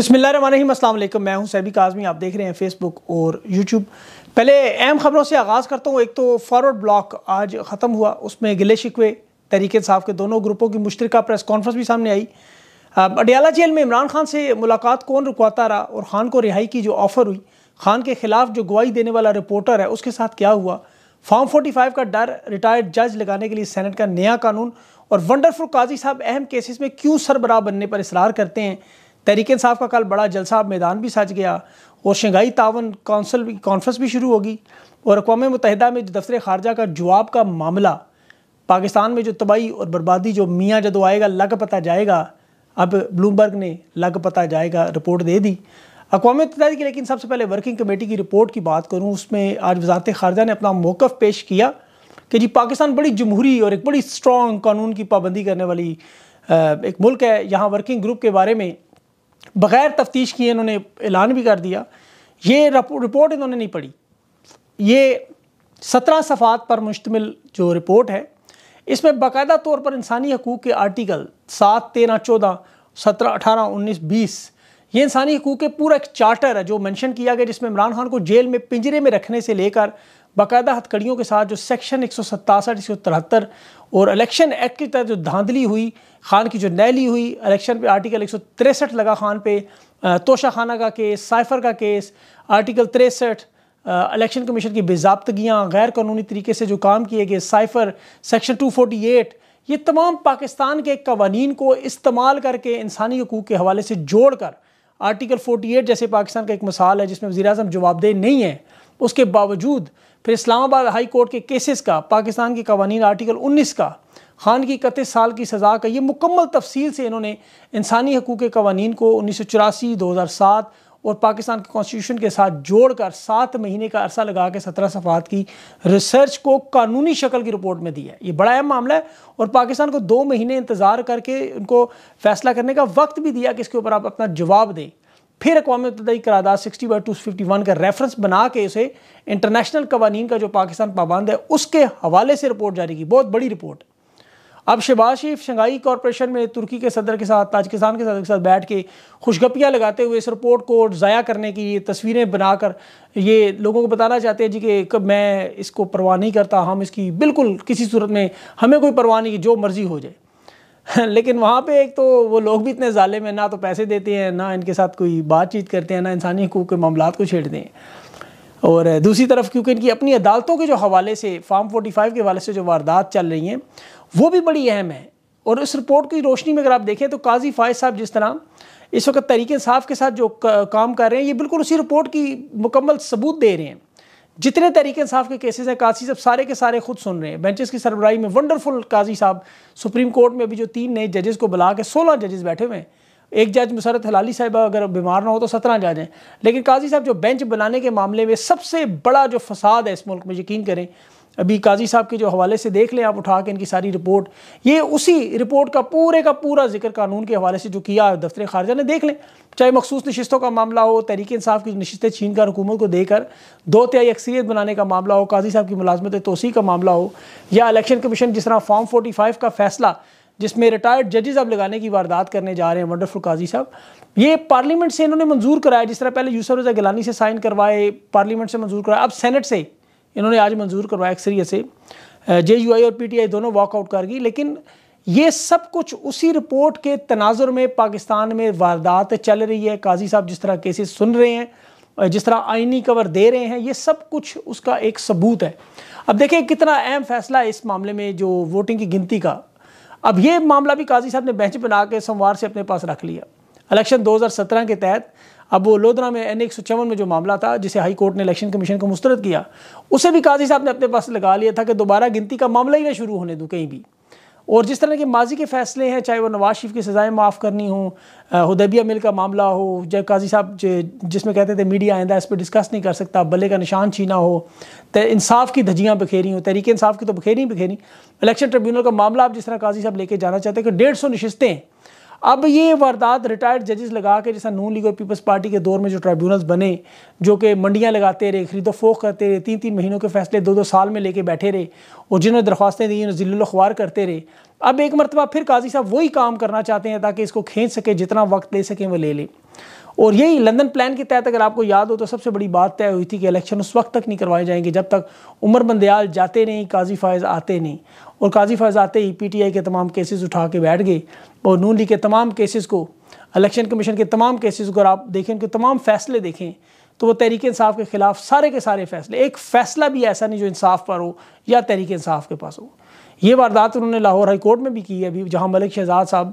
بسم اللہ الرحمن الرحیم السلام علیکم میں ہوں سیبی کاظمی آپ دیکھ رہے ہیں فیس بک اور یوٹیوب پہلے اہم خبروں سے آغاز کرتا ہوں ایک تو فارورڈ بلاک آج ختم ہوا اس میں گلے شکوے تحریک صاحب کے دونوں گروپوں کی مشترکہ پریس کانفرنس بھی سامنے آئی اڈیالہ جیل میں عمران خان سے ملاقات کون رکواتا رہا اور خان کو رہائی کی جو آفر ہوئی خان کے خلاف جو گواہی دینے والا رپورٹر ہے اس کے ساتھ کیا ہوا فارم فورٹی فائیو کا ڈر ریٹائرڈ جج لگانے کے لیے سینٹ کا نیا قانون اور ونڈرفل قاضی صاحب اہم کیسز میں کیوں سربراہ بننے پر اصرار کرتے ہیں تحریک انصاف کا کل بڑا جلسہ میدان بھی سج گیا اور شنگائی تعاون کونسل کانفرنس بھی شروع ہوگی اور اقوام متحدہ میں دفتر خارجہ کا جواب کا معاملہ پاکستان میں جو تباہی اور بربادی جو میاں جدو آئے گا لگ پتہ جائے گا اب بلومبرگ نے لگ پتہ جائے گا رپورٹ دے دی اقوام متحدہ کی لیکن سب سے پہلے ورکنگ کمیٹی کی رپورٹ کی بات کروں اس میں آج وزارت خارجہ نے اپنا موقف پیش کیا کہ جی پاکستان بڑی جمہوری اور ایک بڑی سٹرونگ قانون کی پابندی کرنے والی ایک ملک ہے یہاں ورکنگ گروپ کے بارے میں بغیر تفتیش کیے انہوں نے اعلان بھی کر دیا یہ رپورٹ انہوں نے نہیں پڑھی یہ سترہ صفحات پر مشتمل جو رپورٹ ہے اس میں باقاعدہ طور پر انسانی حقوق کے آرٹیکل سات تیرہ چودہ سترہ اٹھارہ انیس بیس یہ انسانی حقوق کے پورا ایک چارٹر ہے جو مینشن کیا گیا جس میں عمران خان کو جیل میں پنجرے میں رکھنے سے لے کر باقاعدہ ہتھ کڑیوں کے ساتھ جو سیکشن ایک سو ستاسٹھ ایک سو ترہتر اور الیکشن ایکٹ کے تحت جو دھاندلی ہوئی خان کی جو نیلی ہوئی الیکشن پہ آرٹیکل ایک سو تریسٹھ لگا خان پہ توشہ خانہ کا کیس سائفر کا کیس آرٹیکل تریسٹھ الیکشن کمیشن کی بزابتگیاں غیر قانونی طریقے سے جو کام کیے گئے سائفر سیکشن 248 یہ تمام پاکستان کے قوانین کو استعمال کر کے انسانی حقوق کے حوالے سے جوڑ کر آرٹیکل فورٹی ایٹ جیسے پاکستان کا ایک مثال ہے جس میں وزیر اعظم جواب دہ نہیں ہے اس کے باوجود پھر اسلام آباد ہائی کورٹ کے کیسز کا پاکستان کی قوانین آرٹیکل انیس کا خان کی اکتیس سال کی سزا کا یہ مکمل تفصیل سے انہوں نے انسانی حقوق کے قوانین کو انیس سو چوراسی دو ہزار سات اور پاکستان کے کانسٹیٹیوشن کے ساتھ جوڑ کر سات مہینے کا عرصہ لگا کے سترہ صفحات کی ریسرچ کو قانونی شکل کی رپورٹ میں دیا یہ بڑا اہم معاملہ ہے اور پاکستان کو دو مہینے انتظار کر کے ان کو فیصلہ کرنے کا وقت بھی دیا کہ اس کے اوپر آپ اپنا جواب دیں پھر اقوام کی قرارداد sixty by two fifty one کا ریفرنس بنا کے اسے انٹرنیشنل قوانین کا جو پاکستان پابند ہے اس کے حوالے سے رپورٹ جاری کی بہت بڑی رپورٹ اب شہباز شریف شنگائی کارپوریشن میں ترکی کے صدر کے ساتھ تاجکستان کے صدر کے ساتھ بیٹھ کے خوشگپیاں لگاتے ہوئے اس رپورٹ کو ضائع کرنے کی یہ تصویریں بنا کر یہ لوگوں کو بتانا چاہتے ہیں جی کہ میں اس کو پرواہ نہیں کرتا ہم اس کی بالکل کسی صورت میں ہمیں کوئی پرواہ نہیں کی جو مرضی ہو جائے لیکن وہاں پہ ایک تو وہ لوگ بھی اتنے ظالم ہیں نہ تو پیسے دیتے ہیں نہ ان کے ساتھ کوئی بات چیت کرتے ہیں نہ انسانی حقوق کے معاملات کو چھیڑتے ہیں اور دوسری طرف کیونکہ ان کی اپنی عدالتوں کے جو حوالے سے فارم فورٹی فائیو کے حوالے سے جو واردات چل رہی ہیں وہ بھی بڑی اہم ہے اور اس رپورٹ کی روشنی میں اگر آپ دیکھیں تو قاضی فائز صاحب جس طرح اس وقت طریقے صاحب کے ساتھ جو کام کر رہے ہیں یہ بالکل اسی رپورٹ کی مکمل ثبوت دے رہے ہیں جتنے تحریک انصاف کے کیسز ہیں قاضی صاحب سارے کے سارے خود سن رہے ہیں بینچز کی سربراہی میں ونڈرفل قاضی صاحب سپریم کورٹ میں بھی جو تین نئے ججز کو بلا کے سولہ ججز بیٹھے ہوئے ہیں ایک جج مسرت حلالی صاحبہ صاحب اگر بیمار نہ ہو تو سترہ جج ہیں لیکن قاضی صاحب جو بینچ بنانے کے معاملے میں سب سے بڑا جو فساد ہے اس ملک میں یقین کریں ابھی قاضی صاحب کے جو حوالے سے دیکھ لیں آپ اٹھا کے ان کی ساری رپورٹ یہ اسی رپورٹ کا پورے کا پورا ذکر قانون کے حوالے سے جو کیا ہے خارجہ نے دیکھ لیں چاہے مخصوص نشستوں کا معاملہ ہو تحریک انصاف کی نشستیں چھین کر حکومت کو دے کر دو تیائی اکثریت بنانے کا معاملہ ہو قاضی صاحب کی ملازمت توسیع کا معاملہ ہو یا الیکشن کمیشن جس طرح فارم فورٹی فائیو کا فیصلہ جس میں ریٹائرڈ ججز اب لگانے کی واردات کرنے جا رہے ہیں ونڈرفل قاضی صاحب یہ پارلیمنٹ سے انہوں نے منظور کرایا جس طرح پہلے یوسف رضا گلانی سے سائن کروائے پارلیمنٹ سے منظور کرایا اب سینٹ سے انہوں نے آج منظور کروایا سے جے یو آئی اور پی ٹی آئی دونوں واک آؤٹ کر گئی لیکن یہ سب کچھ اسی رپورٹ کے تناظر میں پاکستان میں واردات چل رہی ہے قاضی صاحب جس طرح کیسز سن رہے ہیں جس طرح آئینی کور دے رہے ہیں یہ سب کچھ اس کا ایک ثبوت ہے اب دیکھیں کتنا اہم فیصلہ ہے اس معاملے میں جو ووٹنگ کی گنتی کا اب یہ معاملہ بھی قاضی صاحب نے بینچ بنا کے سوموار سے اپنے پاس رکھ لیا الیکشن دوزار سترہ کے تحت اب وہ لودرا میں این ایک سو چون میں جو معاملہ تھا جسے ہائی کورٹ نے الیکشن کمیشن کو مسترد کیا اسے بھی قاضی صاحب نے اپنے پاس لگا لیا تھا کہ دوبارہ گنتی کا معاملہ ہی نہ شروع ہونے دوں کہیں بھی اور جس طرح کے ماضی کے فیصلے ہیں چاہے وہ نواز شریف کی سزائیں معاف کرنی ہوں ہدیبیہ مل کا معاملہ ہو جب قاضی صاحب جس میں کہتے تھے میڈیا آئندہ اس پہ ڈسکس نہیں کر سکتا بلے کا نشان چھینا ہو انصاف کی دھجیاں بکھیری ہوں تحریک انصاف کی تو بکھیری ہی الیکشن ٹریبیونل کا معاملہ آپ جس طرح قاضی صاحب لے کے جانا چاہتے ہیں کہ ڈیڑھ سو نشستیں اب یہ واردات ریٹائرڈ ججز لگا کے جیسا نون لیگ اور پیپلز پارٹی کے دور میں جو ٹرائبیونلز بنے جو کہ منڈیاں لگاتے رہے خرید و فوق کرتے رہے تین تین مہینوں کے فیصلے دو دو سال میں لے کے بیٹھے رہے اور جنہوں نے درخواستیں دیں ہیں انہیں خوار کرتے رہے اب ایک مرتبہ پھر قاضی صاحب وہی کام کرنا چاہتے ہیں تاکہ اس کو کھینچ سکے جتنا وقت لے سکیں وہ لے لیں اور یہی لندن پلان کے تحت اگر آپ کو یاد ہو تو سب سے بڑی بات طے ہوئی تھی کہ الیکشن اس وقت تک نہیں کروائے جائیں گے جب تک عمر بندیال جاتے نہیں قاضی فائز آتے نہیں اور قاضی فائز آتے ہی پی ٹی آئی کے تمام کیسز اٹھا کے بیٹھ گئے اور نون لی کے تمام کیسز کو الیکشن کمیشن کے تمام کیسز کو آپ دیکھیں ان کے تمام فیصلے دیکھیں تو وہ تحریک انصاف کے خلاف سارے کے سارے فیصلے ایک فیصلہ بھی ایسا نہیں جو انصاف پر ہو یا تحریک انصاف کے پاس ہو یہ واردات انہوں نے لاہور ہائی کورٹ میں بھی کی ہے ابھی جہاں ملک شہزاد صاحب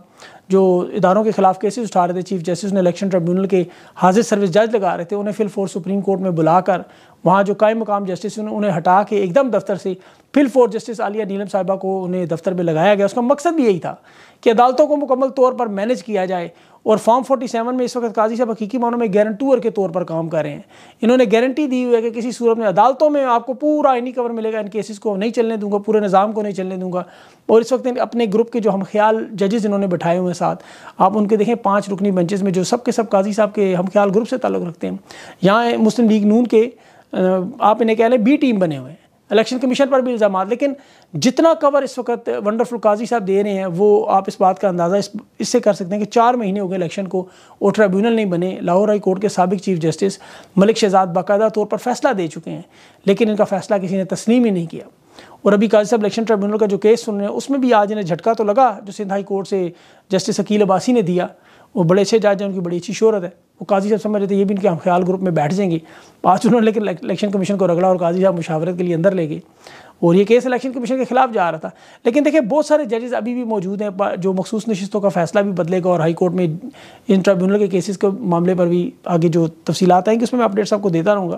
جو اداروں کے خلاف کیسز اٹھا رہے تھے چیف جسٹس نے الیکشن ٹریبیونل کے حاضر سروس جج لگا رہے تھے انہیں فل فور سپریم کورٹ میں بلا کر وہاں جو قائم مقام جسٹس ہیں انہیں ہٹا کے ایک دم دفتر سے فل فور جسٹس عالیہ نیلم صاحبہ کو انہیں دفتر میں لگایا گیا اس کا مقصد بھی یہی تھا کہ عدالتوں کو مکمل طور پر مینج کیا جائے اور فارم فورٹی سیون میں اس وقت قاضی صاحب حقیقی میں گارنٹور کے طور پر کام کر رہے ہیں انہوں نے گارنٹی دی ہوئی ہے کہ کسی صورت میں عدالتوں میں آپ کو پورا آئینی کور ملے گا ان کیسز کو نہیں چلنے دوں گا پورے نظام کو نہیں چلنے دوں گا اور اس وقت اپنے گروپ کے جو ہم خیال ججز انہوں نے بٹھائے ہوئے ہیں ساتھ آپ ان کے دیکھیں پانچ رکنی بنچز میں جو سب کے سب قاضی صاحب کے ہم خیال گروپ سے تعلق رکھتے ہیں یہاں مسلم لیگ نون کے آپ انہیں کہہ لیں بی ٹیم بنے ہوئے ہیں الیکشن کمیشن پر بھی الزامات لیکن جتنا کور اس وقت ونڈرفل قاضی صاحب دے رہے ہیں وہ آپ اس بات کا اندازہ اس اس سے کر سکتے ہیں کہ چار مہینے ہو گئے الیکشن کو وہ ٹریبیونل نہیں بنے لاہور ہائی کورٹ کے سابق چیف جسٹس ملک شہزاد باقاعدہ طور پر فیصلہ دے چکے ہیں لیکن ان کا فیصلہ کسی نے تسلیم ہی نہیں کیا اور ابھی قاضی صاحب الیکشن ٹریبیونل کا جو کیس سن رہے ہیں اس میں بھی آج انہیں جھٹکا تو لگا جو سندھ ہائی کورٹ سے جسٹس عقیل عباسی نے دیا وہ بڑے اچھے جج ہیں ان کی بڑی اچھی شہرت ہے وہ قاضی صاحب سمجھ رہے تھے یہ بھی ان کے ہم خیال گروپ میں بیٹھ جائیں گے بعد انہوں نے لے کے الیکشن کمیشن کو رگڑا اور قاضی صاحب مشاورت کے لیے اندر لے گئے اور یہ کیس الیکشن کمیشن کے خلاف جا رہا تھا لیکن دیکھیں بہت سارے ججز ابھی بھی موجود ہیں جو مخصوص نشستوں کا فیصلہ بھی بدلے گا اور ہائی کورٹ میں ان ٹریبونل کے کیسز کے معاملے پر بھی آگے جو تفصیلات آئیں گی اس میں میں اپڈیٹس آپ کو دیتا رہوں گا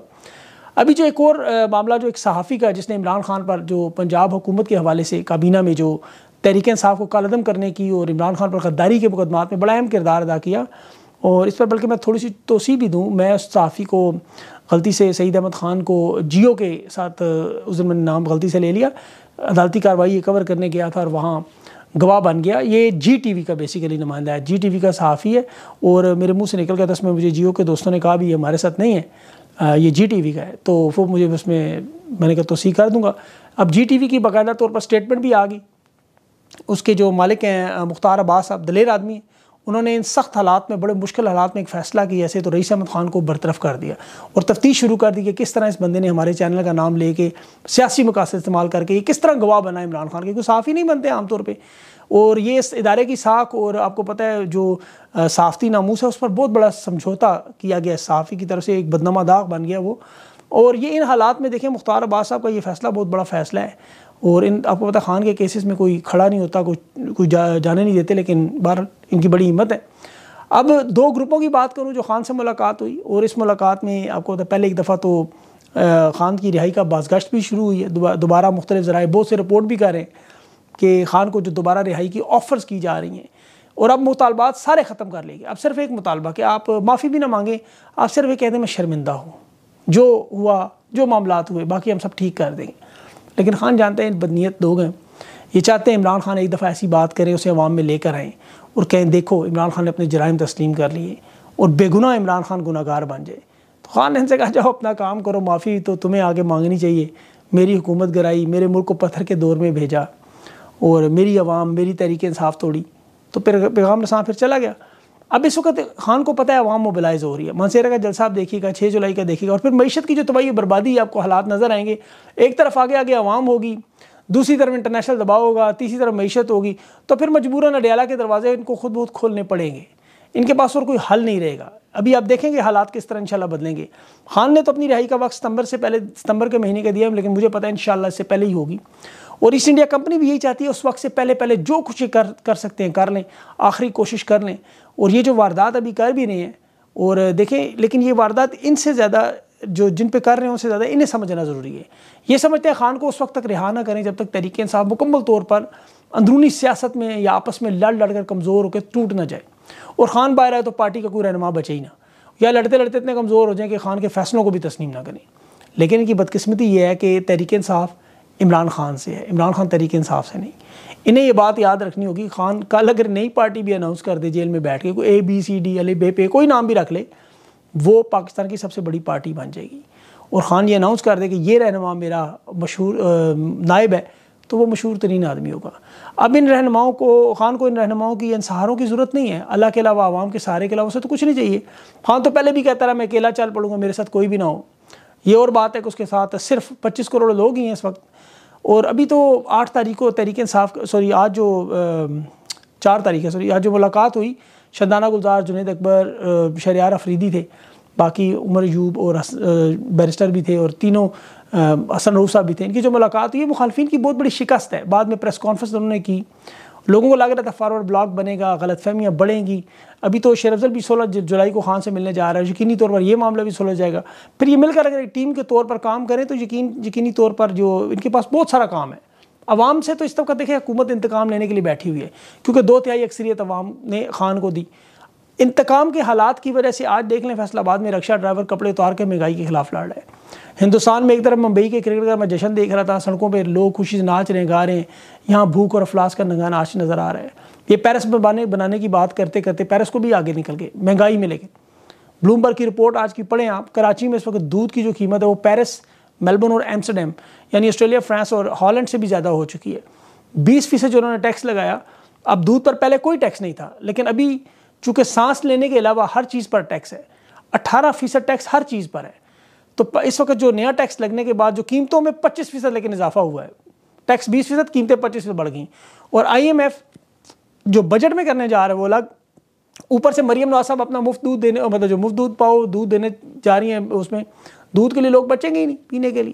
ابھی جو ایک اور معاملہ جو ایک صحافی کا جس نے عمران خان پر جو پنجاب حکومت کے حوالے سے کابینہ میں جو تحریک انصاف کو کالعدم کرنے کی اور عمران خان پر غداری کے مقدمات میں بڑا اہم کردار ادا کیا اور اس پر بلکہ میں تھوڑی سی توسیع بھی دوں میں اس صحافی کو غلطی سے سعید احمد خان کو جیو کے ساتھ اس دن میں نام غلطی سے لے لیا عدالتی کاروائی یہ کور کرنے گیا تھا اور وہاں گواہ بن گیا یہ جی ٹی وی کا بیسیکلی نمائندہ ہے جی ٹی وی کا صحافی ہے اور میرے منہ سے نکل گیا تھا اس میں مجھے جیو کے دوستوں نے کہا بھی یہ ہمارے ساتھ نہیں ہے یہ جی ٹی وی کا ہے تو وہ مجھے اس میں میں نے کہا توسیع کر دوں گا اب جی ٹی وی کی باقاعدہ طور پر اسٹیٹمنٹ بھی آ گئی اس کے جو مالک ہیں مختار عباس صاحب دلیر آدمی ہیں انہوں نے ان سخت حالات میں بڑے مشکل حالات میں ایک فیصلہ کیا ایسے تو رئیس احمد خان کو برطرف کر دیا اور تفتیش شروع کر دی کہ کس طرح اس بندے نے ہمارے چینل کا نام لے کے سیاسی مقاصد استعمال کر کے یہ کس طرح گواہ بنا عمران خان کے کیونکہ ہی نہیں بنتے عام طور پہ اور یہ اس ادارے کی ساکھ اور آپ کو پتہ ہے جو صافتی ناموس ہے اس پر بہت بڑا سمجھوتا کیا گیا صافی کی طرف سے ایک بدنامہ داغ بن گیا وہ اور یہ ان حالات میں دیکھیں مختار عباس صاحب کا یہ فیصلہ بہت بڑا فیصلہ ہے اور ان آپ کو پتہ خان کے کیسز میں کوئی کھڑا نہیں ہوتا کوئی جانے نہیں دیتے لیکن بار ان کی بڑی ہمت ہے اب دو گروپوں کی بات کروں جو خان سے ملاقات ہوئی اور اس ملاقات میں آپ کو پتہ پہلے ایک دفعہ تو خان کی رہائی کا بازگشت بھی شروع ہوئی ہے دوبارہ مختلف ذرائع بہت سے رپورٹ بھی کر رہے ہیں کہ خان کو جو دوبارہ رہائی کی آفرز کی جا رہی ہیں اور اب مطالبات سارے ختم کر لے گی اب صرف ایک مطالبہ کہ آپ معافی بھی نہ مانگیں آپ صرف یہ کہہ دیں میں شرمندہ ہوں جو ہوا جو معاملات ہوئے باقی ہم سب ٹھیک کر دیں گے لیکن خان جانتے ہیں بدنیت لوگ ہیں یہ چاہتے ہیں عمران خان ایک دفعہ ایسی بات کریں اسے عوام میں لے کر آئیں اور کہیں دیکھو عمران خان نے اپنے جرائم تسلیم کر لیے اور بے گناہ عمران خان گناہ گار بن جائے تو خان نے ان سے کہا جاؤ اپنا کام کرو معافی تو تمہیں آگے مانگنی چاہیے میری حکومت گرائی میرے ملک کو پتھر کے دور میں بھیجا اور میری عوام میری تحریک انصاف توڑی تو پھر پیغام نصاب پھر چلا گیا اب اس وقت خان کو پتا ہے عوام موبیلائز ہو رہی ہے من کا جلسہ آپ دیکھیے گا چھ جولائی کا دیکھیے گا اور پھر معیشت کی جو تباہی بربادی آپ کو حالات نظر آئیں گے ایک طرف آگے آگے عوام ہوگی دوسری طرف انٹرنیشنل دباؤ ہوگا تیسری طرف معیشت ہوگی تو پھر مجبوراً اڈیالہ کے دروازے ان کو خود بہت کھولنے پڑیں گے ان کے پاس اور کوئی حل نہیں رہے گا ابھی آپ دیکھیں گے حالات کس طرح انشاءاللہ بدلیں گے خان نے تو اپنی رہائی کا وقت ستمبر سے پہلے ستمبر کے مہینے کا دیا لیکن مجھے پتہ ہے انشاءاللہ اس سے پہلے ہی ہوگی اور ایسٹ انڈیا کمپنی بھی یہی چاہتی ہے اس وقت سے پہلے پہلے جو کچھ کر سکتے ہیں کر لیں آخری کوشش کر لیں اور یہ جو واردات ابھی کر بھی نہیں ہیں اور دیکھیں لیکن یہ واردات ان سے زیادہ جو جن پہ کر رہے ہیں ان سے زیادہ انہیں سمجھنا ضروری ہے یہ سمجھتے ہیں خان کو اس وقت تک رہا نہ کریں جب تک تحریک انصاف مکمل طور پر اندرونی سیاست میں یا آپس میں لڑ لڑ کر کمزور ہو کے ٹوٹ نہ جائے اور خان باہر آئے تو پارٹی کا کوئی رہنما بچے ہی نہ یا لڑتے لڑتے اتنے کمزور ہو جائیں کہ خان کے فیصلوں کو بھی تسلیم نہ کریں لیکن ان کی بدقسمتی یہ ہے کہ تحریک انصاف عمران خان سے ہے عمران خان تحریک انصاف سے نہیں انہیں یہ بات یاد رکھنی ہوگی خان کل اگر نئی پارٹی بھی اناؤنس کر دے جیل میں بیٹھ کے کوئی اے بی سی ڈی بے پے کوئی نام بھی رکھ لے وہ پاکستان کی سب سے بڑی پارٹی بن جائے گی اور خان یہ اناؤنس کر دے کہ یہ رہنما میرا مشہور نائب ہے تو وہ مشہور ترین آدمی ہوگا اب ان رہنماؤں کو خان کو ان رہنماؤں کی انصاروں کی ضرورت نہیں ہے اللہ کے علاوہ عوام کے سارے کے علاوہ اسے تو کچھ نہیں چاہیے خان تو پہلے بھی کہتا رہا میں اکیلا چل پڑوں گا میرے ساتھ کوئی بھی نہ ہو یہ اور بات ہے کہ اس کے ساتھ صرف پچیس کروڑ لوگ ہی ہیں اس وقت اور ابھی تو آٹھ تاریخ کو تحریک انصاف سوری آج جو چار تاریخ ہے سوری آج جو ملاقات ہوئی شدانہ گلزار جنید اکبر شریعار افریدی تھے باقی عمر یوب اور بیرسٹر بھی تھے اور تینوں حسن صاحب بھی تھے ان کی جو ملاقات ہوئی مخالفین کی بہت بڑی شکست ہے بعد میں پریس کانفرنس انہوں نے کی لوگوں کو لگ رہا تھا فارورڈ بلاک بنے گا غلط فہمیاں بڑھیں گی ابھی تو شیر افضل بھی سولہ جی- جولائی کو خان سے ملنے جا رہا ہے یقینی طور پر یہ معاملہ بھی سولہ جائے گا پھر یہ مل کر اگر ایک ٹیم کے طور پر کام کریں تو یقین یقینی طور پر جو ان کے پاس بہت سارا کام ہے عوام سے تو اس طبقہ دیکھیں حکومت انتقام لینے کے لیے بیٹھی ہوئی ہے کیونکہ دو تہائی اکثریت عوام نے خان کو دی انتقام کے حالات کی وجہ سے آج دیکھ لیں فیصل آباد میں رکشہ ڈرائیور کپڑے اتار کے مہنگائی کے خلاف لڑ رہے ہیں ہندوستان میں ایک طرف ممبئی کے کرکٹ کا میں جشن دیکھ رہا تھا سڑکوں پہ لوگ خوشی سے ناچ رہے ہیں گا رہے ہیں یہاں بھوک اور افلاس کا ننگان ناچ نظر آ رہا ہے یہ پیرس میں بنانے کی بات کرتے کرتے پیرس کو بھی آگے نکل گئے مہنگائی میں گئے بلومبرگ کی رپورٹ آج کی پڑھیں آپ کراچی میں اس وقت دودھ کی جو قیمت ہے وہ پیرس میلبرن اور ایمسٹرڈیم یعنی آسٹریلیا فرانس اور ہالینڈ سے بھی زیادہ ہو چکی ہے بیس فیصد جو انہوں نے ٹیکس لگایا اب دودھ پر پہلے کوئی ٹیکس نہیں تھا لیکن ابھی چونکہ سانس لینے کے علاوہ ہر چیز پر ٹیکس ہے اٹھارہ فیصد ٹیکس ہر چیز پر ہے تو اس وقت جو نیا ٹیکس لگنے کے بعد جو قیمتوں میں پچیس فیصد لیکن اضافہ ہوا ہے ٹیکس بیس فیصد قیمتیں پچیس فیصد بڑھ گئیں اور آئی ایم ایف جو بجٹ میں کرنے جا رہا ہے وہ الگ اوپر سے مریم نواز صاحب اپنا مفت دودھ دینے مطلب جو مفت دودھ پاؤ دودھ دینے جا رہی ہیں اس میں دودھ کے لیے لوگ بچیں گے ہی نہیں پینے کے لیے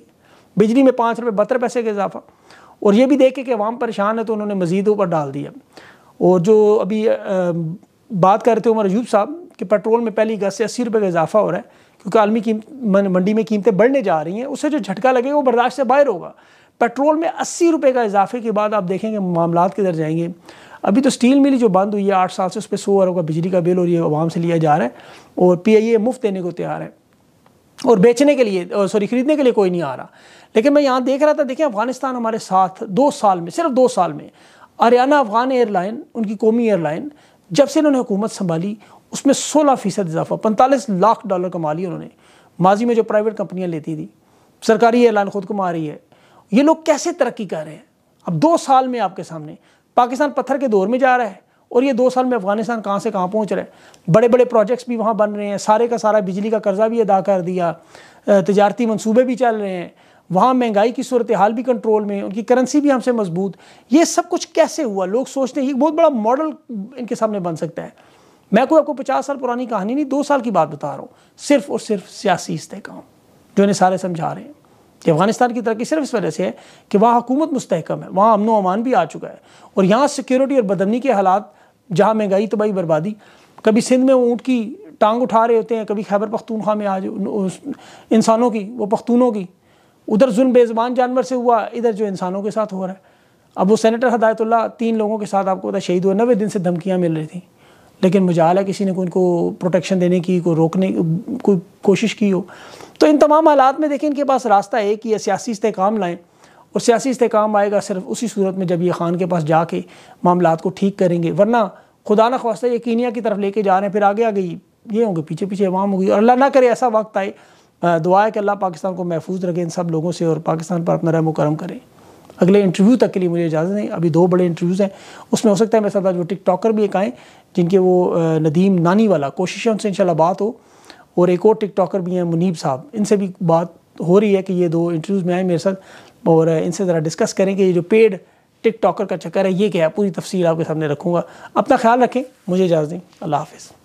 بجلی میں پانچ روپئے بہتر پیسے کا اضافہ اور یہ بھی دیکھے کہ عوام پریشان ہے تو انہوں نے مزید اوپر ڈال دیا اور جو ابھی بات کر رہے تھے عمر صاحب کہ پیٹرول میں پہلی اگست سے اسی روپے کا اضافہ ہو رہا ہے کیونکہ عالمی قیمت منڈی میں قیمتیں بڑھنے جا رہی ہیں اسے جو جھٹکا لگے گا وہ برداشت سے باہر ہوگا پیٹرول میں اسی روپے کا اضافے کے بعد آپ دیکھیں گے معاملات کے جائیں گے ابھی تو سٹیل مل جو بند ہوئی ہے آٹھ سال سے اس پہ سو ارب کا بجلی کا بل اور یہ عوام سے لیا جا رہا ہے اور پی آئی اے مفت دینے کو تیار ہے اور بیچنے کے لیے سوری خریدنے کے لیے کوئی نہیں آ رہا لیکن میں یہاں دیکھ رہا تھا دیکھیں افغانستان ہمارے ساتھ دو سال میں صرف دو سال میں ہریانہ افغان ایئر لائن ان کی قومی ایئر لائن جب سے انہوں نے حکومت سنبھالی اس میں سولہ فیصد اضافہ پنتالیس لاکھ ڈالر کما لی انہوں نے ماضی میں جو پرائیویٹ کمپنیاں لیتی تھیں سرکاری اعلان خود کما رہی ہے یہ لوگ کیسے ترقی کر رہے ہیں اب دو سال میں آپ کے سامنے پاکستان پتھر کے دور میں جا رہا ہے اور یہ دو سال میں افغانستان کہاں سے کہاں پہنچ رہا ہے بڑے بڑے پروجیکٹس بھی وہاں بن رہے ہیں سارے کا سارا بجلی کا قرضہ بھی ادا کر دیا تجارتی منصوبے بھی چل رہے ہیں وہاں مہنگائی کی صورتحال بھی کنٹرول میں ان کی کرنسی بھی ہم سے مضبوط یہ سب کچھ کیسے ہوا لوگ سوچتے ہیں یہ بہت بڑا ماڈل ان کے سامنے بن سکتا ہے میں کوئی آپ کو پچاس سال پرانی کہانی نہیں دو سال کی بات بتا رہا ہوں صرف اور صرف سیاسی استحکام جو انہیں سارے سمجھا رہے ہیں کہ افغانستان کی ترقی صرف اس وجہ سے ہے کہ وہاں حکومت مستحکم ہے وہاں امن و امان بھی آ چکا ہے اور یہاں سیکیورٹی اور بدمنی کے حالات جہاں مہنگائی تباہی بربادی کبھی سندھ میں وہ اونٹ کی ٹانگ اٹھا رہے ہوتے ہیں کبھی خیبر پختونخوا میں آج انسانوں کی وہ پختونوں کی ادھر ظلم بے زبان جانور سے ہوا ادھر جو انسانوں کے ساتھ ہو رہا ہے اب وہ سینیٹر ہدایت اللہ تین لوگوں کے ساتھ آپ کو پتا شہید ہوئے نوے دن سے دھمکیاں مل رہی تھیں لیکن مجال ہے کسی نے کوئی ان کو پروٹیکشن دینے کی کوئی روکنے کوئی کوشش کی ہو تو ان تمام حالات میں دیکھیں ان کے پاس راستہ ہے کہ یہ سیاسی استحکام لائیں اور سیاسی استحکام آئے گا صرف اسی صورت میں جب یہ خان کے پاس جا کے معاملات کو ٹھیک کریں گے ورنہ خدا نہ خواستہ یہ کینیا کی طرف لے کے جا رہے ہیں پھر آگے آ گئی یہ ہوں گے پیچھے پیچھے عوام ہو گئی اور اللہ نہ کرے ایسا وقت آئے دعا ہے کہ اللہ پاکستان کو محفوظ رکھے ان سب لوگوں سے اور پاکستان پر اپنا رحم و کرم کریں اگلے انٹرویو تک کے لیے مجھے اجازت نہیں ابھی دو بڑے انٹرویوز ہیں اس میں ہو سکتا ہے میرے ساتھ آج وہ ٹک ٹاکر بھی ایک آئیں جن کے وہ ندیم نانی والا کوشش ہے ان سے ان شاء اللہ بات ہو اور ایک اور ٹک ٹاکر بھی ہیں منیب صاحب ان سے بھی بات ہو رہی ہے کہ یہ دو انٹرویوز میں آئیں میرے ساتھ اور ان سے ذرا ڈسکس کریں کہ یہ جو پیڈ ٹک ٹاکر کا چکر ہے یہ کیا ہے پوری تفصیل آپ کے سامنے رکھوں گا اپنا خیال رکھیں مجھے اجازت دیں اللہ حافظ